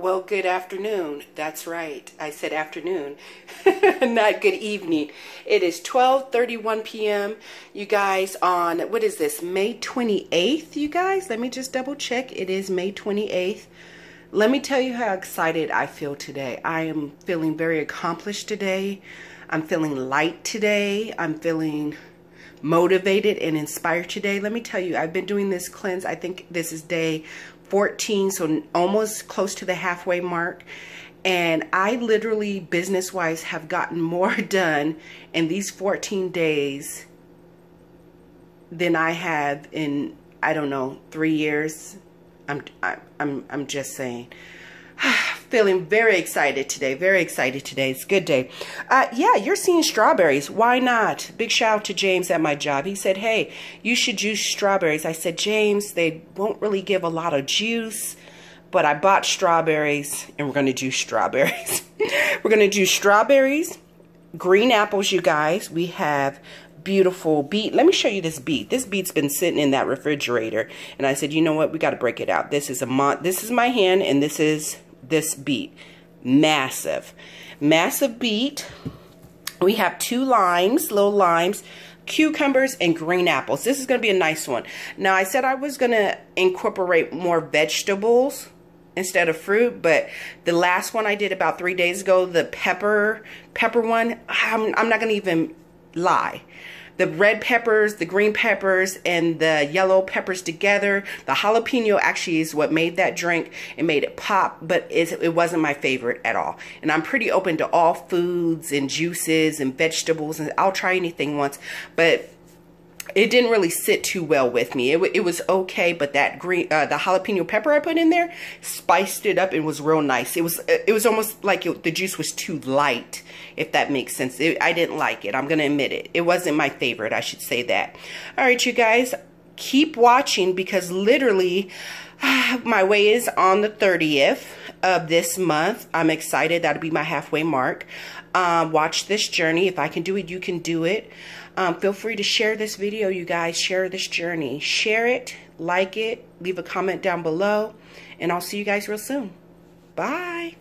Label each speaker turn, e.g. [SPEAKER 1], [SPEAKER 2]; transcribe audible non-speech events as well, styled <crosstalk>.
[SPEAKER 1] Well, good afternoon. That's right. I said afternoon, <laughs> not good evening. It is 12:31 p.m. You guys on what is this? May 28th, you guys? Let me just double check. It is May 28th. Let me tell you how excited I feel today. I am feeling very accomplished today. I'm feeling light today. I'm feeling motivated and inspired today. Let me tell you, I've been doing this cleanse. I think this is day 14, so almost close to the halfway mark. And I literally, business wise, have gotten <laughs> more done in these 14 days than I have in, I don't know, three years. I'm, I'm, I'm just saying. Feeling very excited today. Very excited today. It's a good day. Uh, yeah, you're seeing strawberries. Why not? Big shout out to James at my job. He said, hey, you should juice strawberries. I said, James, they won't really give a lot of juice but I bought strawberries and we're going to do strawberries. <laughs> we're going to do strawberries, green apples, you guys. We have beautiful beet. Let me show you this beet. This beet's been sitting in that refrigerator and I said, "You know what? We got to break it out. This is a month. this is my hand and this is this beet, Massive. Massive beet. We have two limes, little limes, cucumbers, and green apples. This is going to be a nice one. Now, I said I was going to incorporate more vegetables instead of fruit, but the last one I did about three days ago, the pepper, pepper one, I'm, I'm not going to even lie the red peppers, the green peppers, and the yellow peppers together. The jalapeno actually is what made that drink and made it pop, but it wasn't my favorite at all. And I'm pretty open to all foods and juices and vegetables, and I'll try anything once, but it didn't really sit too well with me. It, it was okay, but that green, uh, the jalapeno pepper I put in there spiced it up and was real nice. It was, uh, it was almost like it, the juice was too light, if that makes sense. It, I didn't like it. I'm going to admit it. It wasn't my favorite. I should say that. All right, you guys, keep watching because literally <sighs> my way is on the 30th of this month. I'm excited. That'll be my halfway mark. Um, watch this journey. If I can do it, you can do it. Um, feel free to share this video, you guys. Share this journey. Share it, like it, leave a comment down below, and I'll see you guys real soon. Bye.